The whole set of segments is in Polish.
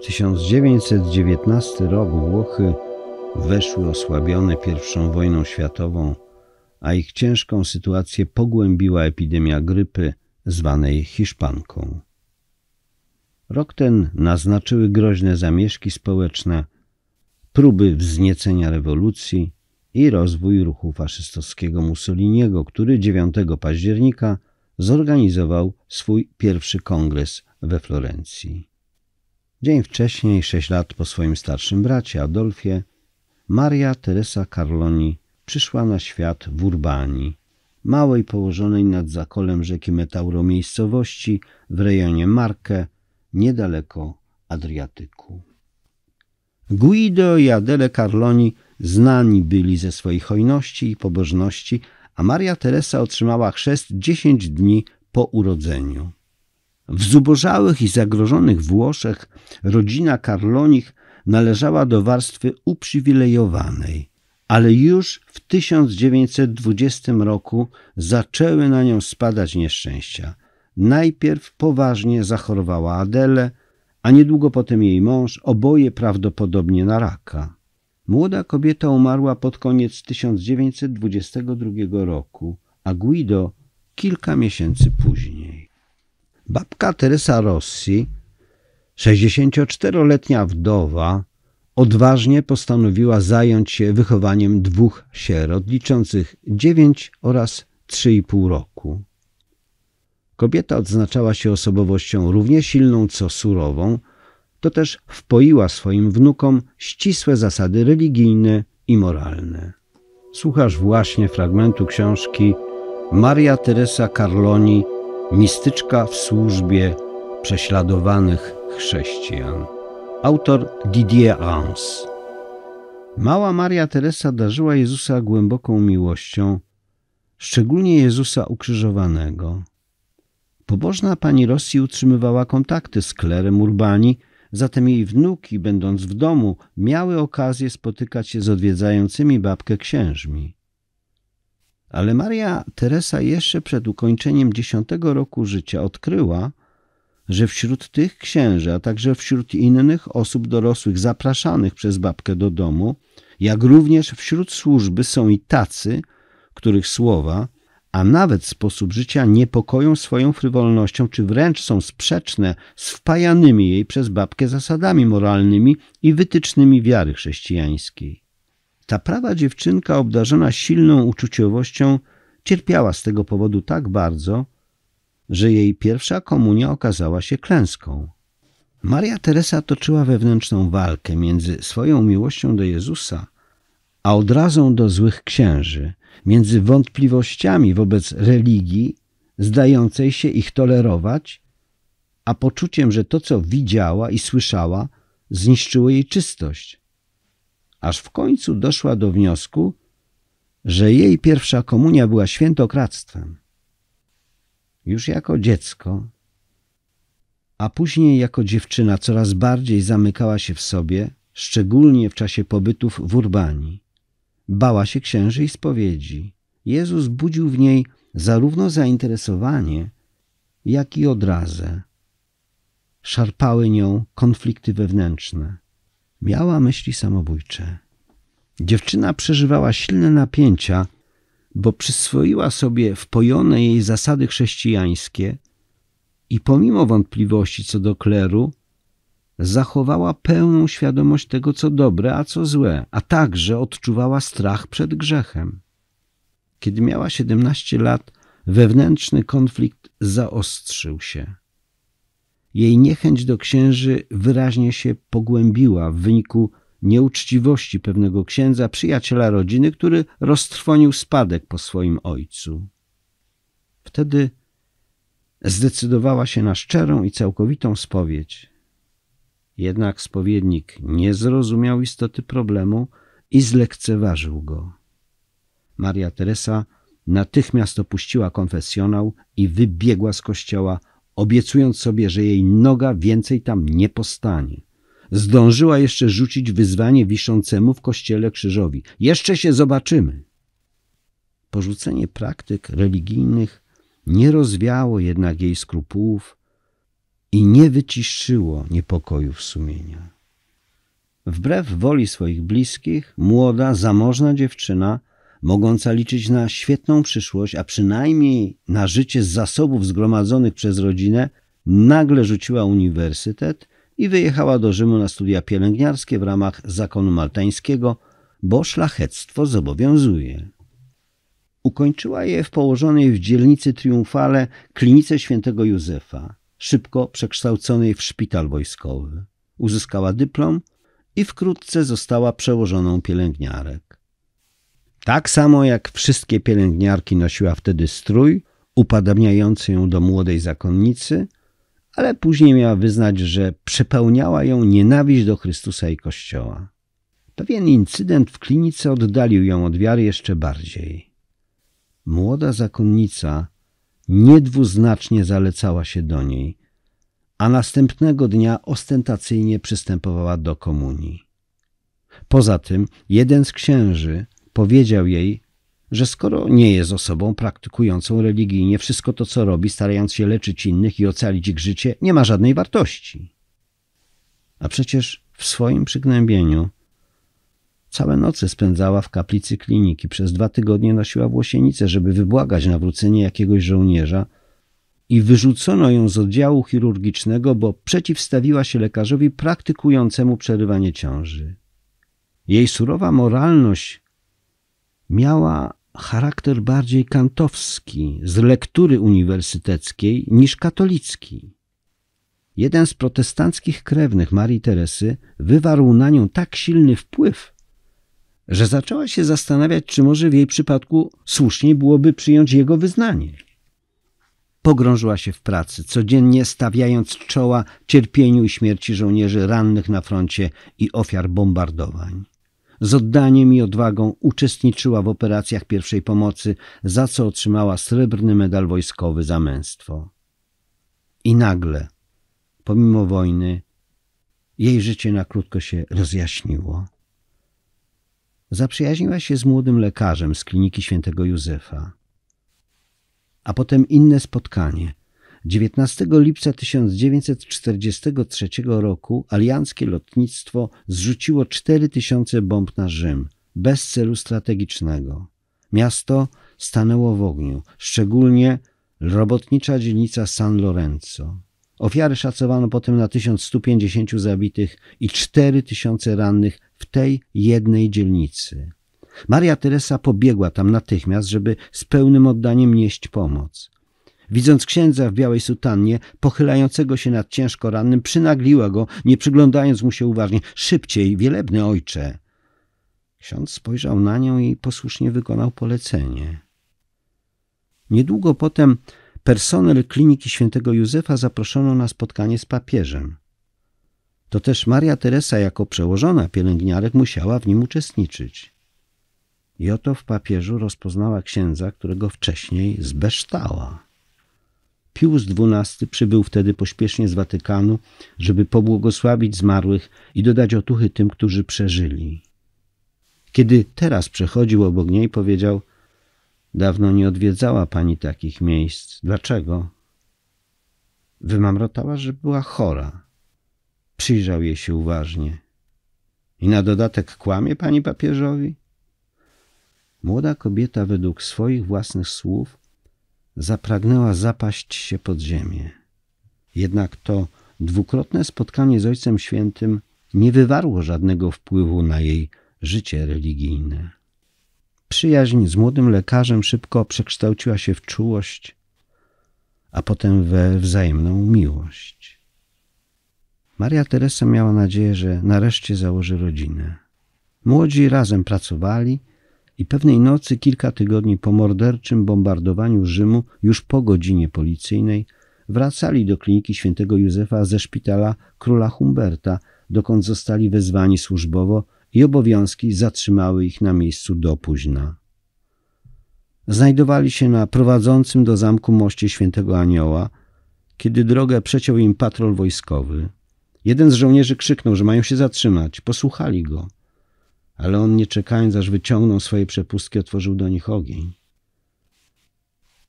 W 1919 roku Włochy weszły osłabione pierwszą wojną światową, a ich ciężką sytuację pogłębiła epidemia grypy zwanej Hiszpanką. Rok ten naznaczyły groźne zamieszki społeczne, próby wzniecenia rewolucji i rozwój ruchu faszystowskiego Mussoliniego, który 9 października zorganizował swój pierwszy kongres we Florencji. Dzień wcześniej, sześć lat po swoim starszym bracie Adolfie, Maria Teresa Carloni przyszła na świat w Urbanii, małej położonej nad zakolem rzeki Metauro miejscowości w rejonie Marke, niedaleko Adriatyku. Guido i Adele Carloni znani byli ze swojej hojności i pobożności, a Maria Teresa otrzymała chrzest dziesięć dni po urodzeniu. W zubożałych i zagrożonych Włoszech rodzina Karlonich należała do warstwy uprzywilejowanej, ale już w 1920 roku zaczęły na nią spadać nieszczęścia. Najpierw poważnie zachorowała Adele, a niedługo potem jej mąż, oboje prawdopodobnie na raka. Młoda kobieta umarła pod koniec 1922 roku, a Guido kilka miesięcy później. Babka Teresa Rossi, 64-letnia wdowa, odważnie postanowiła zająć się wychowaniem dwóch sierot, liczących 9 oraz 3,5 roku. Kobieta odznaczała się osobowością równie silną co surową, to też wpoiła swoim wnukom ścisłe zasady religijne i moralne. Słuchasz właśnie fragmentu książki Maria Teresa Carloni Mistyczka w służbie prześladowanych chrześcijan. Autor Didier Rance. Mała Maria Teresa darzyła Jezusa głęboką miłością, szczególnie Jezusa ukrzyżowanego. Pobożna pani Rosji utrzymywała kontakty z klerem Urbani, zatem jej wnuki, będąc w domu, miały okazję spotykać się z odwiedzającymi babkę księżmi. Ale Maria Teresa jeszcze przed ukończeniem dziesiątego roku życia odkryła, że wśród tych księży, a także wśród innych osób dorosłych zapraszanych przez babkę do domu, jak również wśród służby są i tacy, których słowa, a nawet sposób życia niepokoją swoją frywolnością, czy wręcz są sprzeczne z wpajanymi jej przez babkę zasadami moralnymi i wytycznymi wiary chrześcijańskiej. Ta prawa dziewczynka obdarzona silną uczuciowością cierpiała z tego powodu tak bardzo, że jej pierwsza komunia okazała się klęską. Maria Teresa toczyła wewnętrzną walkę między swoją miłością do Jezusa, a odrazą do złych księży, między wątpliwościami wobec religii, zdającej się ich tolerować, a poczuciem, że to, co widziała i słyszała, zniszczyło jej czystość aż w końcu doszła do wniosku, że jej pierwsza komunia była świętokradztwem. Już jako dziecko, a później jako dziewczyna coraz bardziej zamykała się w sobie, szczególnie w czasie pobytów w Urbanii. Bała się księży i spowiedzi. Jezus budził w niej zarówno zainteresowanie, jak i odrazę. Szarpały nią konflikty wewnętrzne. Miała myśli samobójcze. Dziewczyna przeżywała silne napięcia, bo przyswoiła sobie wpojone jej zasady chrześcijańskie i pomimo wątpliwości co do kleru, zachowała pełną świadomość tego, co dobre, a co złe, a także odczuwała strach przed grzechem. Kiedy miała 17 lat, wewnętrzny konflikt zaostrzył się. Jej niechęć do księży wyraźnie się pogłębiła w wyniku nieuczciwości pewnego księdza, przyjaciela rodziny, który roztrwonił spadek po swoim ojcu. Wtedy zdecydowała się na szczerą i całkowitą spowiedź. Jednak spowiednik nie zrozumiał istoty problemu i zlekceważył go. Maria Teresa natychmiast opuściła konfesjonał i wybiegła z kościoła, obiecując sobie, że jej noga więcej tam nie postanie. Zdążyła jeszcze rzucić wyzwanie wiszącemu w kościele krzyżowi. Jeszcze się zobaczymy. Porzucenie praktyk religijnych nie rozwiało jednak jej skrupułów i nie wyciszyło niepokojów sumienia. Wbrew woli swoich bliskich, młoda, zamożna dziewczyna mogąca liczyć na świetną przyszłość, a przynajmniej na życie z zasobów zgromadzonych przez rodzinę, nagle rzuciła uniwersytet i wyjechała do Rzymu na studia pielęgniarskie w ramach zakonu maltańskiego, bo szlachectwo zobowiązuje. Ukończyła je w położonej w dzielnicy Triumfale klinice świętego Józefa, szybko przekształconej w szpital wojskowy. Uzyskała dyplom i wkrótce została przełożoną pielęgniarek. Tak samo jak wszystkie pielęgniarki nosiła wtedy strój upadamiający ją do młodej zakonnicy, ale później miała wyznać, że przepełniała ją nienawiść do Chrystusa i Kościoła. Pewien incydent w klinice oddalił ją od wiary jeszcze bardziej. Młoda zakonnica niedwuznacznie zalecała się do niej, a następnego dnia ostentacyjnie przystępowała do komunii. Poza tym jeden z księży Powiedział jej, że skoro nie jest osobą praktykującą religijnie, wszystko to, co robi, starając się leczyć innych i ocalić ich życie, nie ma żadnej wartości. A przecież w swoim przygnębieniu całe noce spędzała w kaplicy kliniki. Przez dwa tygodnie nosiła włosienicę, żeby wybłagać nawrócenie jakiegoś żołnierza i wyrzucono ją z oddziału chirurgicznego, bo przeciwstawiła się lekarzowi praktykującemu przerywanie ciąży. Jej surowa moralność miała charakter bardziej kantowski, z lektury uniwersyteckiej niż katolicki. Jeden z protestanckich krewnych Marii Teresy wywarł na nią tak silny wpływ, że zaczęła się zastanawiać, czy może w jej przypadku słuszniej byłoby przyjąć jego wyznanie. Pogrążyła się w pracy, codziennie stawiając czoła cierpieniu i śmierci żołnierzy rannych na froncie i ofiar bombardowań. Z oddaniem i odwagą uczestniczyła w operacjach pierwszej pomocy, za co otrzymała srebrny medal wojskowy za męstwo. I nagle, pomimo wojny, jej życie na krótko się rozjaśniło. Zaprzyjaźniła się z młodym lekarzem z kliniki świętego Józefa. A potem inne spotkanie – 19 lipca 1943 roku alianckie lotnictwo zrzuciło 4000 bomb na Rzym bez celu strategicznego. Miasto stanęło w ogniu, szczególnie robotnicza dzielnica San Lorenzo. Ofiary szacowano potem na 1150 zabitych i 4000 rannych w tej jednej dzielnicy. Maria Teresa pobiegła tam natychmiast, żeby z pełnym oddaniem nieść pomoc. Widząc księdza w białej sutannie, pochylającego się nad ciężko rannym, przynagliła go, nie przyglądając mu się uważnie. Szybciej, wielebny ojcze! Ksiądz spojrzał na nią i posłusznie wykonał polecenie. Niedługo potem personel kliniki świętego Józefa zaproszono na spotkanie z papieżem. To też Maria Teresa jako przełożona pielęgniarek musiała w nim uczestniczyć. I oto w papieżu rozpoznała księdza, którego wcześniej zbeształa. Pius XII przybył wtedy pośpiesznie z Watykanu, żeby pobłogosławić zmarłych i dodać otuchy tym, którzy przeżyli. Kiedy teraz przechodził obok niej, powiedział: Dawno nie odwiedzała pani takich miejsc. Dlaczego? Wymamrotała, że była chora. Przyjrzał jej się uważnie. I na dodatek kłamie pani papieżowi? Młoda kobieta według swoich własnych słów zapragnęła zapaść się pod ziemię. Jednak to dwukrotne spotkanie z Ojcem Świętym nie wywarło żadnego wpływu na jej życie religijne. Przyjaźń z młodym lekarzem szybko przekształciła się w czułość, a potem we wzajemną miłość. Maria Teresa miała nadzieję, że nareszcie założy rodzinę. Młodzi razem pracowali i pewnej nocy, kilka tygodni po morderczym bombardowaniu Rzymu, już po godzinie policyjnej, wracali do kliniki świętego Józefa ze szpitala króla Humberta, dokąd zostali wezwani służbowo i obowiązki zatrzymały ich na miejscu do późna. Znajdowali się na prowadzącym do zamku moście świętego Anioła, kiedy drogę przeciął im patrol wojskowy. Jeden z żołnierzy krzyknął, że mają się zatrzymać. Posłuchali go ale on nie czekając, aż wyciągnął swoje przepustki, otworzył do nich ogień.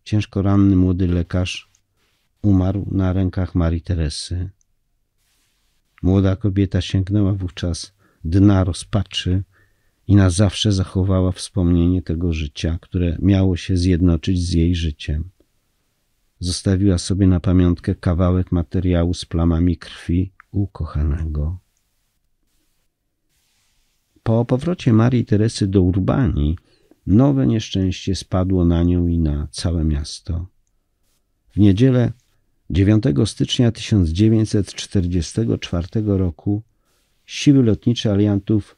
Ciężko ranny młody lekarz umarł na rękach Marii Teresy. Młoda kobieta sięgnęła wówczas dna rozpaczy i na zawsze zachowała wspomnienie tego życia, które miało się zjednoczyć z jej życiem. Zostawiła sobie na pamiątkę kawałek materiału z plamami krwi ukochanego. Po powrocie Marii Teresy do Urbanii nowe nieszczęście spadło na nią i na całe miasto. W niedzielę 9 stycznia 1944 roku siły lotnicze aliantów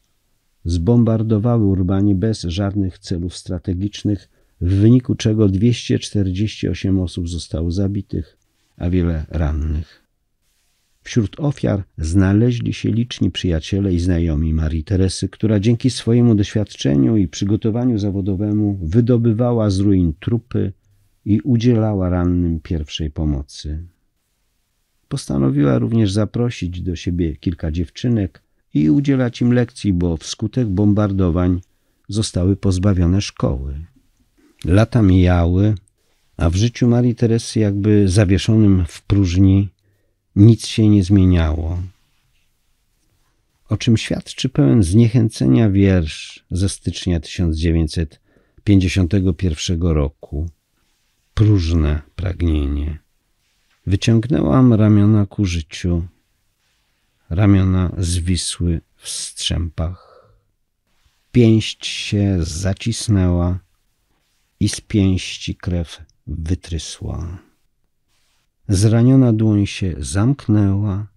zbombardowały Urbani bez żadnych celów strategicznych, w wyniku czego 248 osób zostało zabitych, a wiele rannych. Wśród ofiar znaleźli się liczni przyjaciele i znajomi Marii Teresy, która dzięki swojemu doświadczeniu i przygotowaniu zawodowemu wydobywała z ruin trupy i udzielała rannym pierwszej pomocy. Postanowiła również zaprosić do siebie kilka dziewczynek i udzielać im lekcji, bo wskutek bombardowań zostały pozbawione szkoły. Lata mijały, a w życiu Marii Teresy jakby zawieszonym w próżni nic się nie zmieniało. O czym świadczy pełen zniechęcenia wiersz ze stycznia 1951 roku. Próżne pragnienie. Wyciągnęłam ramiona ku życiu. Ramiona zwisły w strzępach. Pięść się zacisnęła i z pięści krew wytrysła. Zraniona dłoń się zamknęła.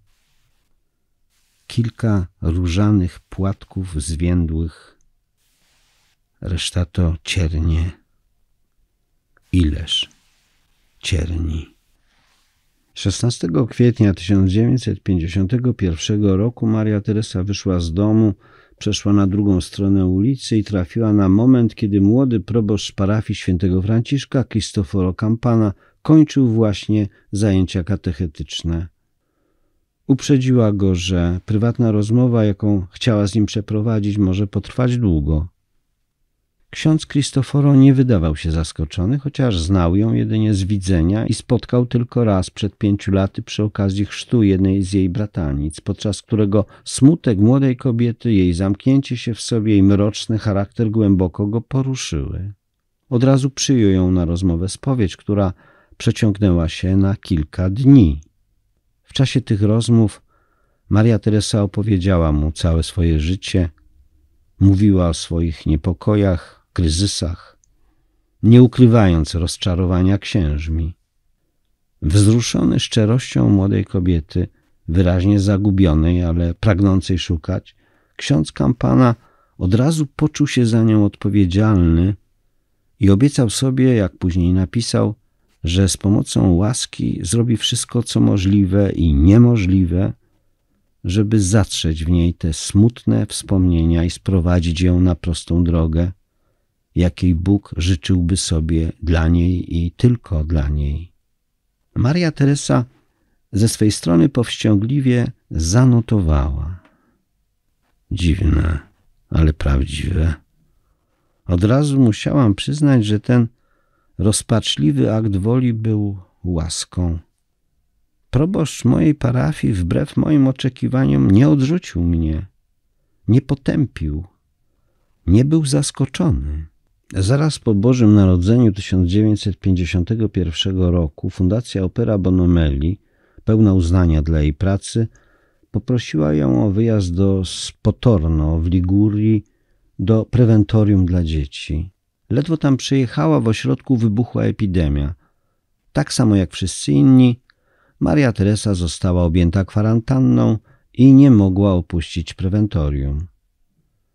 Kilka różanych płatków zwiędłych. Reszta to ciernie. Ileż cierni. 16 kwietnia 1951 roku Maria Teresa wyszła z domu, przeszła na drugą stronę ulicy i trafiła na moment, kiedy młody proboszcz parafii św. Franciszka, Cristoforo Campana, kończył właśnie zajęcia katechetyczne. Uprzedziła go, że prywatna rozmowa, jaką chciała z nim przeprowadzić, może potrwać długo. Ksiądz Kristoforo nie wydawał się zaskoczony, chociaż znał ją jedynie z widzenia i spotkał tylko raz przed pięciu laty przy okazji chrztu jednej z jej bratanic, podczas którego smutek młodej kobiety, jej zamknięcie się w sobie i mroczny charakter głęboko go poruszyły. Od razu przyjął ją na rozmowę spowiedź, która przeciągnęła się na kilka dni. W czasie tych rozmów Maria Teresa opowiedziała mu całe swoje życie, mówiła o swoich niepokojach, kryzysach, nie ukrywając rozczarowania księżmi. Wzruszony szczerością młodej kobiety, wyraźnie zagubionej, ale pragnącej szukać, ksiądz Kampana od razu poczuł się za nią odpowiedzialny i obiecał sobie, jak później napisał, że z pomocą łaski zrobi wszystko, co możliwe i niemożliwe, żeby zatrzeć w niej te smutne wspomnienia i sprowadzić ją na prostą drogę, jakiej Bóg życzyłby sobie dla niej i tylko dla niej. Maria Teresa ze swej strony powściągliwie zanotowała. Dziwne, ale prawdziwe. Od razu musiałam przyznać, że ten Rozpaczliwy akt woli był łaską. Proboszcz mojej parafii, wbrew moim oczekiwaniom, nie odrzucił mnie, nie potępił, nie był zaskoczony. Zaraz po Bożym Narodzeniu 1951 roku Fundacja Opera Bonomelli, pełna uznania dla jej pracy, poprosiła ją o wyjazd do Spotorno w Ligurii do prewentorium dla dzieci. Ledwo tam przyjechała, w ośrodku wybuchła epidemia. Tak samo jak wszyscy inni, Maria Teresa została objęta kwarantanną i nie mogła opuścić prewentorium.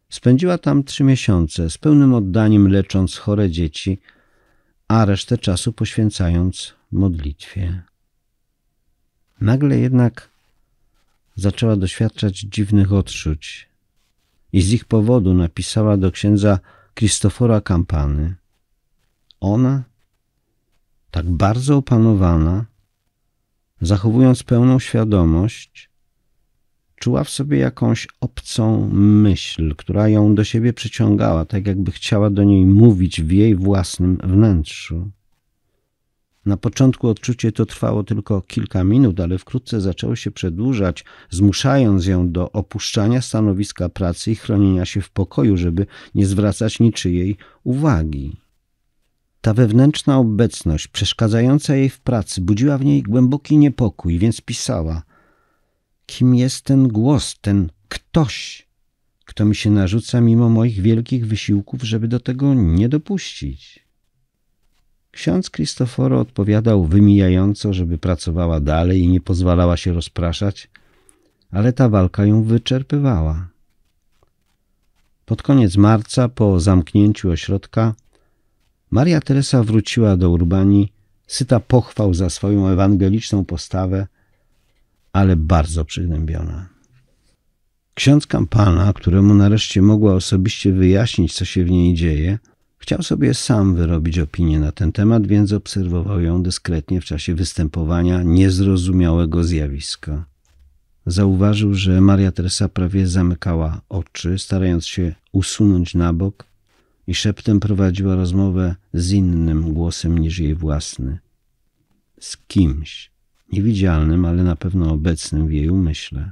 Spędziła tam trzy miesiące z pełnym oddaniem lecząc chore dzieci, a resztę czasu poświęcając modlitwie. Nagle jednak zaczęła doświadczać dziwnych odczuć i z ich powodu napisała do księdza Kristofora Kampany. Ona, tak bardzo opanowana, zachowując pełną świadomość, czuła w sobie jakąś obcą myśl, która ją do siebie przyciągała, tak jakby chciała do niej mówić w jej własnym wnętrzu. Na początku odczucie to trwało tylko kilka minut, ale wkrótce zaczęło się przedłużać, zmuszając ją do opuszczania stanowiska pracy i chronienia się w pokoju, żeby nie zwracać niczyjej uwagi. Ta wewnętrzna obecność, przeszkadzająca jej w pracy, budziła w niej głęboki niepokój, więc pisała: Kim jest ten głos, ten ktoś, kto mi się narzuca mimo moich wielkich wysiłków, żeby do tego nie dopuścić? Ksiądz Kristoforo odpowiadał wymijająco, żeby pracowała dalej i nie pozwalała się rozpraszać, ale ta walka ją wyczerpywała. Pod koniec marca, po zamknięciu ośrodka, Maria Teresa wróciła do Urbanii, syta pochwał za swoją ewangeliczną postawę, ale bardzo przygnębiona. Ksiądz Kampana, któremu nareszcie mogła osobiście wyjaśnić, co się w niej dzieje – Chciał sobie sam wyrobić opinię na ten temat, więc obserwował ją dyskretnie w czasie występowania niezrozumiałego zjawiska. Zauważył, że Maria Teresa prawie zamykała oczy, starając się usunąć na bok i szeptem prowadziła rozmowę z innym głosem niż jej własny. Z kimś, niewidzialnym, ale na pewno obecnym w jej umyśle.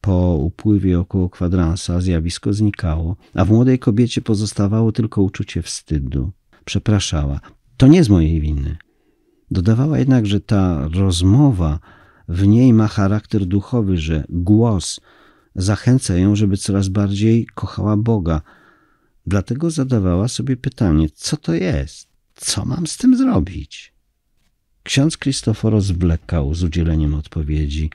Po upływie około kwadransa zjawisko znikało, a w młodej kobiecie pozostawało tylko uczucie wstydu. Przepraszała. To nie z mojej winy. Dodawała jednak, że ta rozmowa w niej ma charakter duchowy, że głos zachęca ją, żeby coraz bardziej kochała Boga. Dlatego zadawała sobie pytanie, co to jest? Co mam z tym zrobić? Ksiądz Kristoforo zwlekał z udzieleniem odpowiedzi.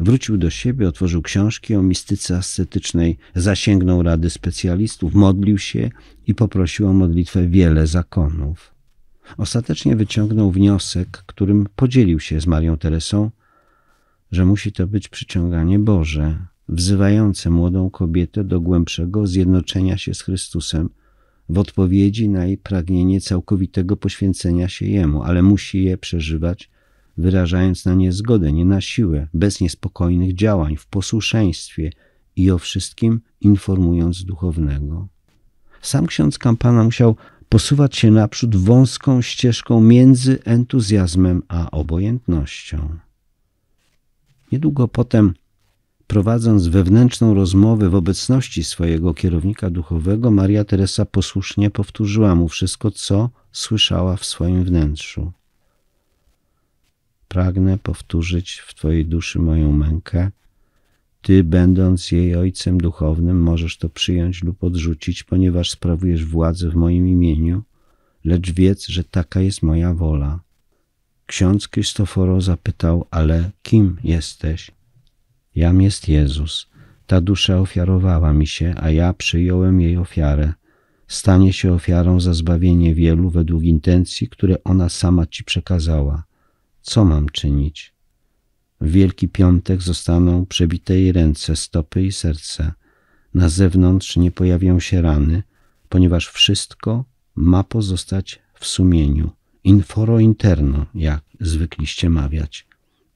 Wrócił do siebie, otworzył książki o mistyce ascetycznej, zasięgnął rady specjalistów, modlił się i poprosił o modlitwę wiele zakonów. Ostatecznie wyciągnął wniosek, którym podzielił się z Marią Teresą, że musi to być przyciąganie Boże, wzywające młodą kobietę do głębszego zjednoczenia się z Chrystusem – w odpowiedzi na jej pragnienie całkowitego poświęcenia się jemu, ale musi je przeżywać, wyrażając na nie zgodę, nie na siłę, bez niespokojnych działań, w posłuszeństwie i o wszystkim informując duchownego. Sam ksiądz Kampana musiał posuwać się naprzód wąską ścieżką między entuzjazmem a obojętnością. Niedługo potem prowadząc wewnętrzną rozmowę w obecności swojego kierownika duchowego, Maria Teresa posłusznie powtórzyła mu wszystko, co słyszała w swoim wnętrzu. Pragnę powtórzyć w Twojej duszy moją mękę. Ty, będąc jej ojcem duchownym, możesz to przyjąć lub odrzucić, ponieważ sprawujesz władzę w moim imieniu, lecz wiedz, że taka jest moja wola. Ksiądz Kristoforo zapytał, ale kim jesteś? Jam jest Jezus. Ta dusza ofiarowała mi się, a ja przyjąłem jej ofiarę. Stanie się ofiarą za zbawienie wielu według intencji, które ona sama ci przekazała. Co mam czynić? W Wielki Piątek zostaną przebite jej ręce, stopy i serce. Na zewnątrz nie pojawią się rany, ponieważ wszystko ma pozostać w sumieniu. Inforo interno, jak zwykliście mawiać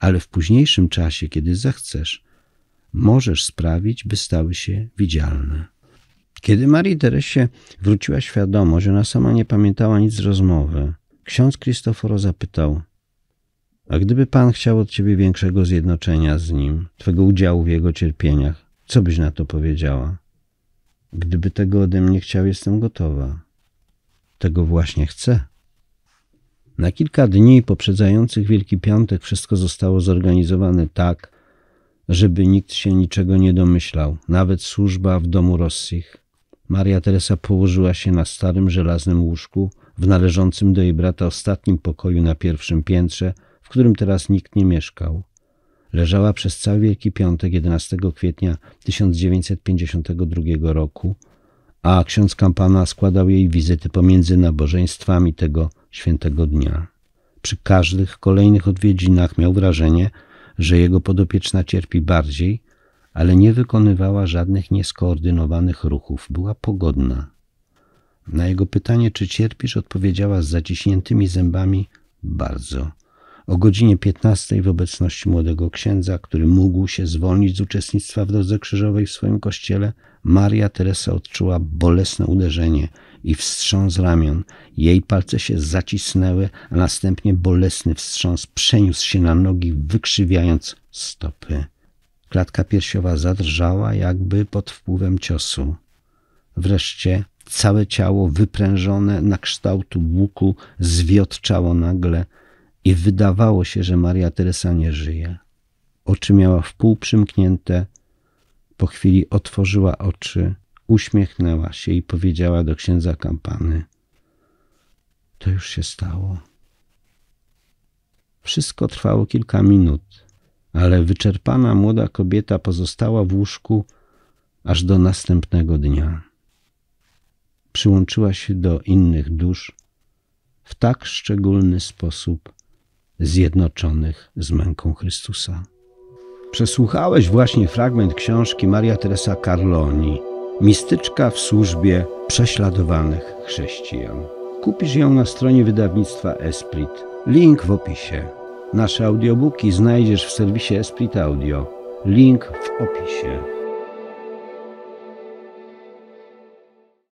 ale w późniejszym czasie, kiedy zechcesz, możesz sprawić, by stały się widzialne. Kiedy Marii Teresie wróciła świadomość, ona sama nie pamiętała nic z rozmowy. Ksiądz Kristoforo zapytał: A gdyby Pan chciał od ciebie większego zjednoczenia z nim, twego udziału w jego cierpieniach, co byś na to powiedziała? Gdyby tego ode mnie chciał, jestem gotowa. Tego właśnie chcę, na kilka dni poprzedzających Wielki Piątek wszystko zostało zorganizowane tak, żeby nikt się niczego nie domyślał, nawet służba w domu Rossich. Maria Teresa położyła się na starym żelaznym łóżku w należącym do jej brata ostatnim pokoju na pierwszym piętrze, w którym teraz nikt nie mieszkał. Leżała przez cały Wielki Piątek 11 kwietnia 1952 roku, a ksiądz Kampana składał jej wizyty pomiędzy nabożeństwami tego świętego dnia. Przy każdych kolejnych odwiedzinach miał wrażenie, że jego podopieczna cierpi bardziej, ale nie wykonywała żadnych nieskoordynowanych ruchów, była pogodna. Na jego pytanie, czy cierpisz, odpowiedziała z zaciśniętymi zębami: Bardzo o godzinie 15 w obecności młodego księdza, który mógł się zwolnić z uczestnictwa w drodze krzyżowej w swoim kościele, Maria Teresa odczuła bolesne uderzenie i wstrząs ramion. Jej palce się zacisnęły, a następnie bolesny wstrząs przeniósł się na nogi, wykrzywiając stopy. Klatka piersiowa zadrżała, jakby pod wpływem ciosu. Wreszcie całe ciało wyprężone na kształt łuku zwiotczało nagle – i wydawało się, że Maria Teresa nie żyje. Oczy miała wpół przymknięte, po chwili otworzyła oczy, uśmiechnęła się i powiedziała do księdza kampany: To już się stało. Wszystko trwało kilka minut, ale wyczerpana młoda kobieta pozostała w łóżku aż do następnego dnia. Przyłączyła się do innych dusz w tak szczególny sposób, zjednoczonych z męką Chrystusa. Przesłuchałeś właśnie fragment książki Maria Teresa Carloni, mistyczka w służbie prześladowanych chrześcijan. Kupisz ją na stronie wydawnictwa Esprit. Link w opisie. Nasze audiobooki znajdziesz w serwisie Esprit Audio. Link w opisie.